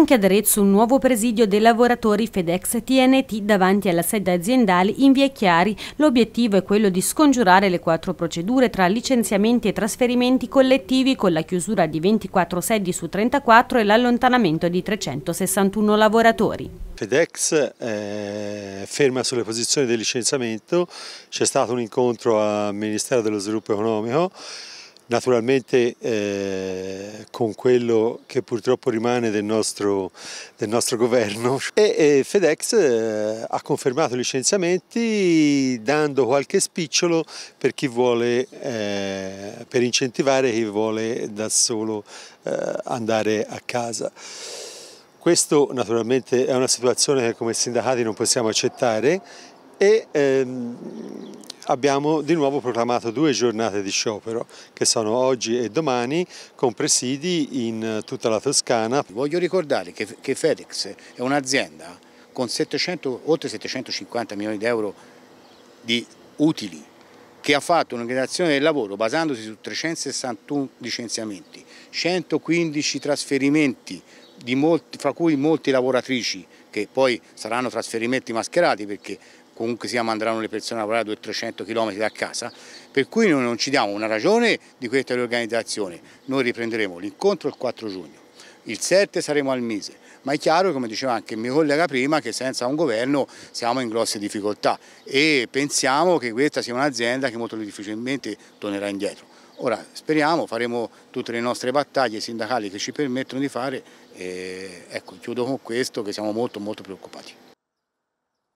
Anche ad Arezzo un nuovo presidio dei lavoratori FedEx TNT davanti alla sede aziendale in Via Chiari. L'obiettivo è quello di scongiurare le quattro procedure tra licenziamenti e trasferimenti collettivi con la chiusura di 24 sedi su 34 e l'allontanamento di 361 lavoratori. FedEx è eh, ferma sulle posizioni del licenziamento, c'è stato un incontro al Ministero dello Sviluppo Economico naturalmente eh, con quello che purtroppo rimane del nostro, del nostro governo. E, e FedEx eh, ha confermato i licenziamenti dando qualche spicciolo per chi vuole, eh, per incentivare chi vuole da solo eh, andare a casa. Questo naturalmente è una situazione che come sindacati non possiamo accettare e ehm, abbiamo di nuovo proclamato due giornate di sciopero che sono oggi e domani con presidi in eh, tutta la Toscana. Voglio ricordare che, che FedEx è un'azienda con 700, oltre 750 milioni di euro di utili che ha fatto un'organizzazione del lavoro basandosi su 361 licenziamenti, 115 trasferimenti, molti, fra cui molti lavoratrici che poi saranno trasferimenti mascherati perché comunque siamo andranno le persone a lavorare a 200-300 km da casa, per cui noi non ci diamo una ragione di questa riorganizzazione, noi riprenderemo l'incontro il 4 giugno, il 7 saremo al Mise, ma è chiaro, come diceva anche il mio collega prima, che senza un governo siamo in grosse difficoltà e pensiamo che questa sia un'azienda che molto difficilmente tornerà indietro. Ora speriamo, faremo tutte le nostre battaglie sindacali che ci permettono di fare e ecco, chiudo con questo che siamo molto molto preoccupati.